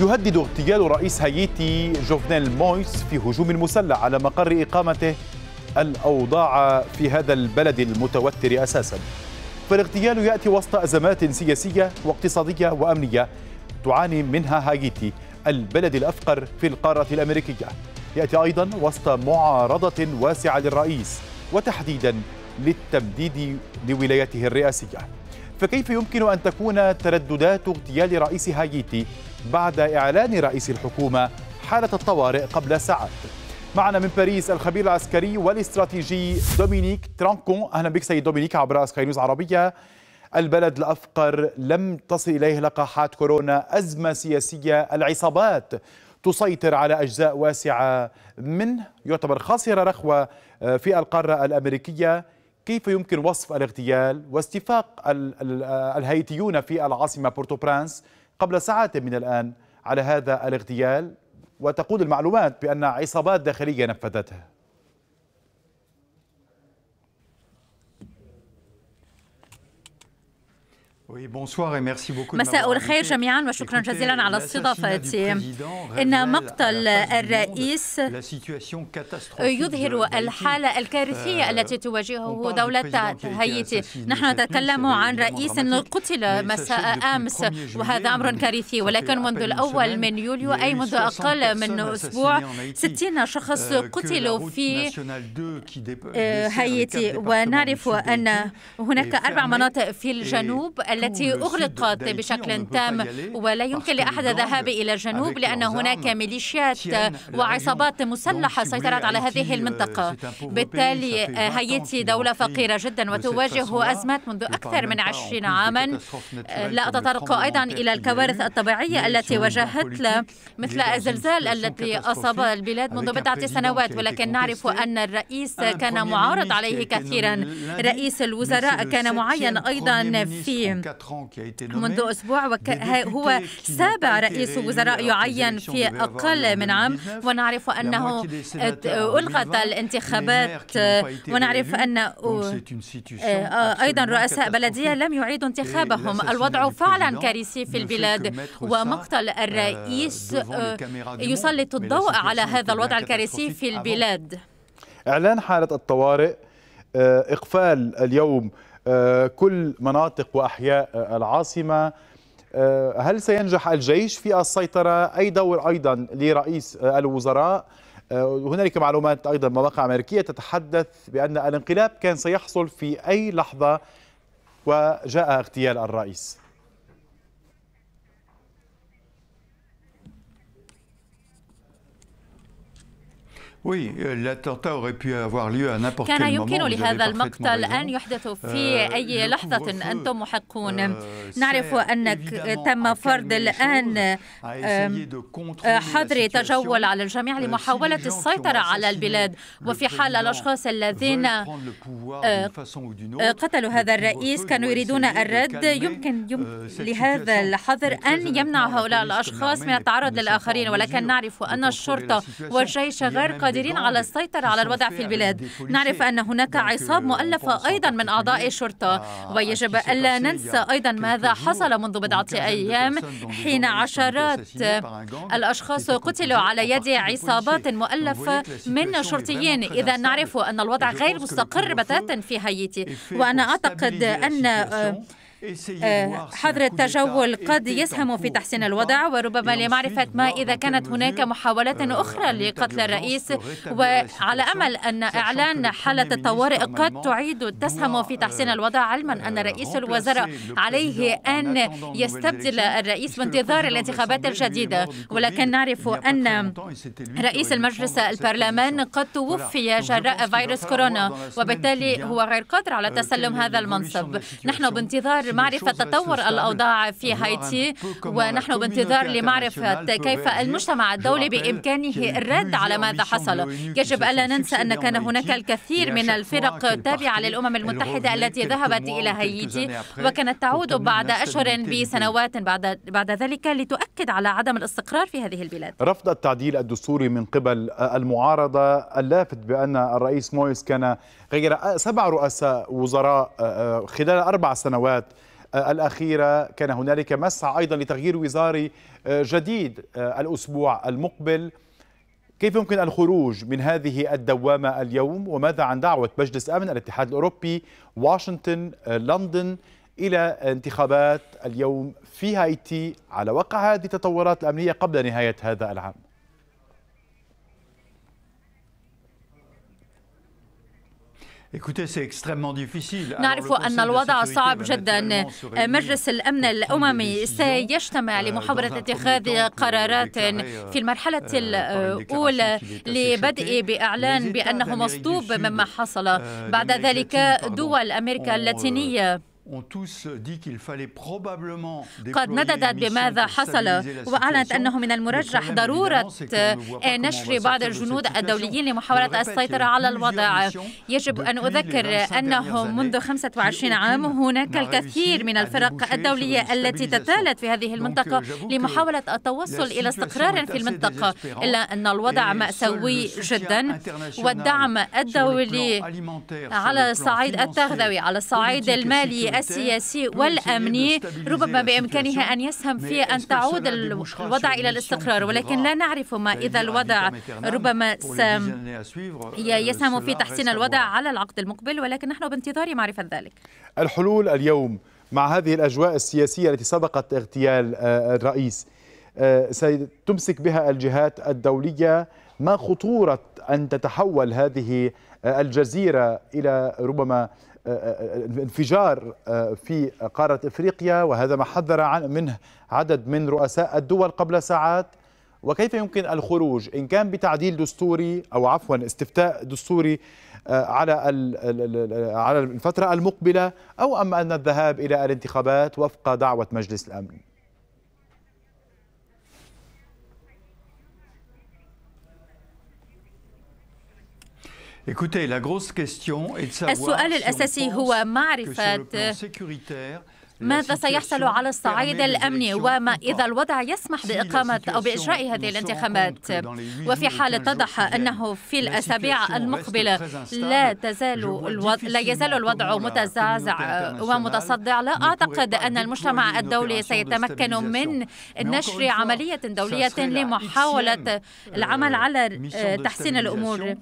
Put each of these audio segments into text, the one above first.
يهدد اغتيال رئيس هايتي جوفنيل مويس في هجوم مسلح على مقر إقامته الأوضاع في هذا البلد المتوتر أساساً فالاغتيال يأتي وسط أزمات سياسية واقتصادية وأمنية تعاني منها هايتي البلد الأفقر في القارة الأمريكية يأتي أيضا وسط معارضة واسعة للرئيس وتحديدا للتمديد لولايته الرئاسية فكيف يمكن أن تكون ترددات اغتيال رئيس هايتي بعد إعلان رئيس الحكومة حالة الطوارئ قبل ساعات معنا من باريس الخبير العسكري والاستراتيجي دومينيك ترانكون أهلا بك سيد دومينيك عبر أسكاي نيوز عربية البلد الأفقر لم تصل إليه لقاحات كورونا أزمة سياسية العصابات تسيطر على أجزاء واسعة منه يعتبر خاصرة رخوة آه، في القارة الأمريكية كيف يمكن وصف الاغتيال واستفاق آه، الهايتيون في العاصمة بورتو برانس قبل ساعات من الآن على هذا الاغتيال وتقول المعلومات بأن عصابات داخلية نفذتها مساء الخير جميعا وشكرا جزيلا على استضافتي إن مقتل الرئيس يظهر الحالة euh, الكارثية التي تواجهه دولة هايتي نحن نتكلم عن رئيس قتل مساء أمس وهذا أمر كارثي ولكن منذ الأول من يوليو أي منذ أقل من أسبوع 60 شخص euh, قتلوا في آه، هايتي ونعرف أن هناك أربع مناطق في الجنوب التي أغلقت بشكل تام ولا يمكن لأحد الذهاب إلى الجنوب لأن هناك ميليشيات وعصابات مسلحة سيطرت على هذه آه، المنطقة بالتالي هايتي آه، دولة فقيرة جدا وتواجه أزمات منذ أكثر من عشرين عاما آه، لا أتطرق أيضا إلى الكوارث الطبيعية التي واجهتنا مثل الزلزال الذي أصاب البلاد منذ بضعة سنوات ولكن نعرف أن الرئيس كان معارض عليه كثيرا رئيس الوزراء كان معين أيضا في منذ أسبوع وك... هو سابع رئيس وزراء يعين في أقل من عام ونعرف أنه ألغت الانتخابات ونعرف أن آه، آه، أيضا رؤساء بلدية لم يعيدوا انتخابهم الوضع فعلا كارثي في البلاد ومقتل euh, الرئيس آه، يسلط الضوء على هذا الوضع الكارثي في البلاد إعلان حالة الطوارئ إقفال اليوم آه، كل مناطق وأحياء آه، العاصمة آه، هل سينجح الجيش في السيطرة أي دور أيضا لرئيس الوزراء هنالك معلومات أيضا مواقع أمريكية تتحدث بأن الانقلاب كان سيحصل في أي لحظة وجاء اغتيال الرئيس Oui, euh, l'attentat aurait pu avoir lieu à n'importe كان يمكن لهذا المقتل أن يحدث في euh, أي لحظة أنتم محقون euh, نعرف أنك تم فرض الآن آه، آه، حظر تجول على الجميع لمحاولة السيطرة على البلاد وفي حال الأشخاص الذين آه، قتلوا هذا الرئيس كانوا يريدون الرد يمكن, يمكن لهذا الحظر أن يمنع هؤلاء الأشخاص من التعرض للآخرين ولكن نعرف أن الشرطة والجيش غير قادرين قادرين على السيطرة على الوضع في يعني البلاد نعرف أن هناك عصاب مؤلفة أيضا من أعضاء الشرطة آه، آه، ويجب ألا ننسى أيضا ماذا حصل منذ بضعة أيام حين عشرات الأشخاص قتلوا على يد عصابات مؤلفة من شرطيين إذا نعرف أن الوضع غير مستقر بتاتا في هايتي وأنا أعتقد أن إيه، إيه، حظر التجول قد يسهم في تحسين الوضع وربما لمعرفة ما إذا كانت هناك محاولات آه، أخرى لقتل الرئيس وعلى أمل أن إعلان حالة الطوارئ قد تعيد تسهم في تحسين الوضع علما أن رئيس الوزراء عليه أن يستبدل الرئيس بانتظار الانتخابات الجديدة ولكن نعرف أن رئيس المجلس البرلمان قد توفي جراء فيروس كورونا وبالتالي هو غير قادر على تسلم هذا المنصب نحن بانتظار بانتظار معرفة تطور الأوضاع في هايتي ونحن بانتظار لمعرفة كيف المجتمع الدولي بإمكانه الرد على ماذا حصل يجب ألا ننسى أن كان هناك الكثير من الفرق التابعة للأمم المتحدة التي ذهبت إلى هايتي وكانت تعود بعد أشهر بسنوات بعد, بعد ذلك لتؤكد على عدم الاستقرار في هذه البلاد رفض التعديل الدستوري من قبل المعارضة اللافت بأن الرئيس مويس كان غير سبع رؤساء وزراء آه، آه، خلال أربع سنوات آه، الأخيرة كان هنالك مسعى أيضا لتغيير وزاري آه، جديد آه، الأسبوع المقبل كيف يمكن الخروج من هذه الدوامة اليوم وماذا عن دعوة مجلس أمن الاتحاد الأوروبي واشنطن لندن إلى انتخابات اليوم في هايتي على وقع هذه التطورات الأمنية قبل نهاية هذا العام نعرف أن الوضع صعب جدا مجلس الأمن الأممي سيجتمع euh, لمحاولة اتخاذ قرارات euh, في المرحلة euh, الأولى لبدء بإعلان بأنه مصدوب مما حصل بعد ذلك دول أمريكا اللاتينية قد نددت بماذا حصل وأعلنت أنه من المرجح ضرورة نشر بعض الجنود الدوليين لمحاولة السيطرة على الوضع يجب أن أذكر أنه منذ 25 عام هناك الكثير من الفرق الدولية التي تتالت في هذه المنطقة euh, لمحاولة التوصل إلى استقرار في المنطقة إلا أن الوضع مأساوي جدا والدعم الدولي على الصعيد التغذوي على الصعيد المالي السياسي والأمني ربما بإمكانها أن يسهم في أن تعود الوضع إلى الاستقرار ولكن لا نعرف ما إذا الوضع ربما يسهم في آه، تحسين الوضع على العقد المقبل ولكن نحن بانتظار معرفة ذلك الحلول اليوم مع هذه الأجواء السياسية التي سبقت اغتيال آه، الرئيس آه، ستمسك بها الجهات الدولية ما خطورة أن تتحول هذه الجزيرة إلى ربما الانفجار آه، في قارة إفريقيا وهذا ما حذر عن منه عدد من رؤساء الدول قبل ساعات وكيف يمكن الخروج إن كان بتعديل دستوري أو عفوا استفتاء دستوري آه، على على الفترة المقبلة أو أما أن الذهاب إلى الانتخابات وفق دعوة مجلس الأمن السؤال الأساسي هو معرفة ماذا سيحصل على الصعيد الأمني وما إذا الوضع يسمح بإقامة أو بإجراء هذه الانتخابات وفي حال اتضح أنه في الأسابيع المقبلة لا تزال الوضع لا يزال الوضع متزعزع ومتصدع لا أعتقد أن المجتمع الدولي سيتمكن من نشر عملية دولية لمحاولة العمل على euh, آه، تحسين الأمور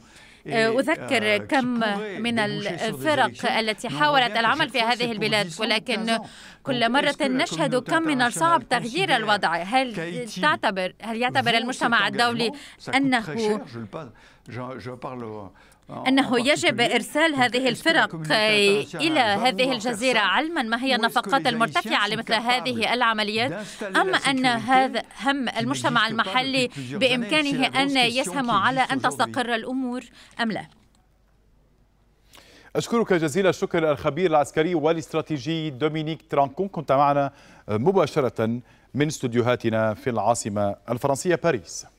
آه، إيه، أذكر آه، كم من الفرق التي حاولت العمل في هذه البلاد ولكن كل مرة نشهد كم من الصعب تغيير الوضع هل تعتبر هل يعتبر المجتمع الدولي أنه أنه يجب إرسال هذه الفرق إلى هذه الجزيرة علما ما هي النفقات المرتفعة لمثل هذه العمليات أم أن هذا هم المجتمع المحلي بإمكانه أن يسهم على أن تستقر الأمور أم لا؟ أشكرك جزيل الشكر الخبير العسكري والاستراتيجي دومينيك ترانكون كنت معنا مباشرة من استوديوهاتنا في العاصمة الفرنسية باريس